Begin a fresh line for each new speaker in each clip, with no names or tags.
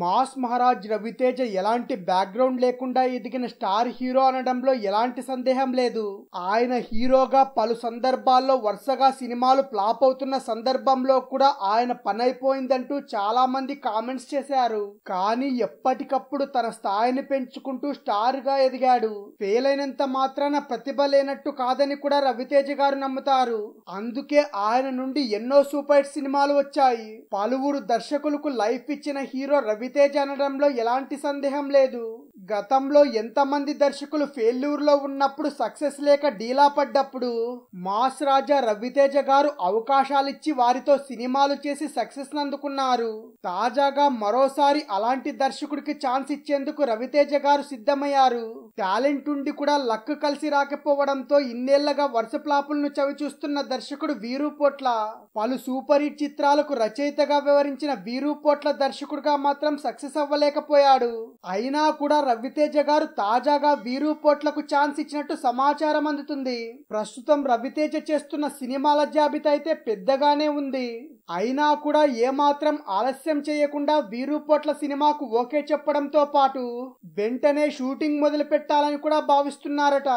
mass Maharaj Raviteja ఎలాంటి background లేకుండా ఎదిగిన స్టార్ హీరో అనడంలో ఎలాంటి సందేహం లేదు ఆయన హీరోగా పలు సందర్భాల్లో వరుసగా సినిమాలు ఫ్లాప్ అవుతున్న సందర్భంలో కూడా ఆయన పనైపోయిందంటూ చాలా మంది కామెంట్స్ చేశారు కానీ ఎప్పటికప్పుడు తన స్థాయిని పెంచుకుంటూ స్టార్ గా ఎదిగాడు ఫెయిల్ అయినంత మాత్రాన ప్రతిభ లేనట్టు కాదని కూడా రవితేజ గారు నమ్ముతారు అందుకే ఆయన నుండి ఎన్నో సూపర్ సినిమాలు వచ్చాయి పలువురు దర్శకులకు లైఫ్ ఇచ్చిన హీరో రవి రవితేజ అనడంలో ఎలాంటి సందేహం లేదు గతంలో ఎంతమంది దర్శకులు ఫెయిల్యూర్లో ఉన్నప్పుడు సక్సెస్ లేక డీలా పడ్డప్పుడు మాస్ రాజా రవితేజ గారు అవకాశాలిచ్చి వారితో సినిమాలు చేసి సక్సెస్ అందుకున్నారు తాజాగా మరోసారి అలాంటి దర్శకుడికి ఛాన్స్ ఇచ్చేందుకు రవితేజ గారు సిద్ధమయ్యారు టాలెంట్ ఉండి కూడా లక్ కలిసి రాకపోవడంతో ఇన్నేళ్లగా వరుస ప్లాపులను చవిచూస్తున్న దర్శకుడు వీరు పోట్ల పలు సూపర్ హిట్ చిత్రాలకు రచయితగా వివరించిన వీరు పోట్ల దర్శకుడుగా మాత్రం సక్సెస్ అవ్వలేకపోయాడు అయినా కూడా రవితేజ గారు తాజాగా వీరు పోట్లకు ఛాన్స్ ఇచ్చినట్టు సమాచారం అందుతుంది ప్రస్తుతం రవితేజ చేస్తున్న సినిమాల జాబితా అయితే పెద్దగానే ఉంది అయినా కూడా ఏమాత్రం ఆలస్యం చేయకుండా వీరుపొట్ల సినిమాకు ఓకే చెప్పడంతో పాటు వెంటనే షూటింగ్ మొదలు పెట్టాలని కూడా భావిస్తున్నారట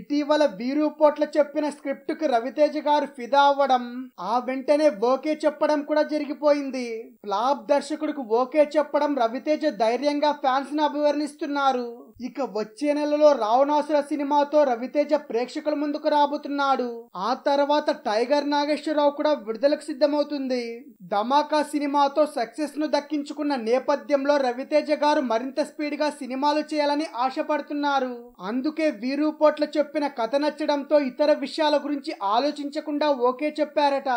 ఇటీవల వీరుపొట్ల చెప్పిన స్క్రిప్ట్ కు రవితేజ గారు ఫిదా అవ్వడం ఆ వెంటనే ఓకే చెప్పడం కూడా జరిగిపోయింది ఫ్లాప్ దర్శకుడికి ఓకే చెప్పడం రవితేజ ధైర్యంగా ఫ్యాన్స్ ను అభివర్ణిస్తున్నారు ఇక వచ్చే నెలలో రావణాసుర సినిమాతో రవితేజ ప్రేక్షకుల ముందుకు రాబోతున్నాడు ఆ తర్వాత టైగర్ నాగేశ్వరరావు కూడా విడుదలకు సిద్ధమవుతుంది ధమాకా సినిమాతో సక్సెస్ ను దక్కించుకున్న నేపథ్యంలో రవితేజ గారు మరింత స్పీడ్ గా సినిమాలు చేయాలని ఆశపడుతున్నారు అందుకే వీరు చెప్పిన కథ నచ్చడంతో ఇతర విషయాల గురించి ఆలోచించకుండా ఓకే చెప్పారట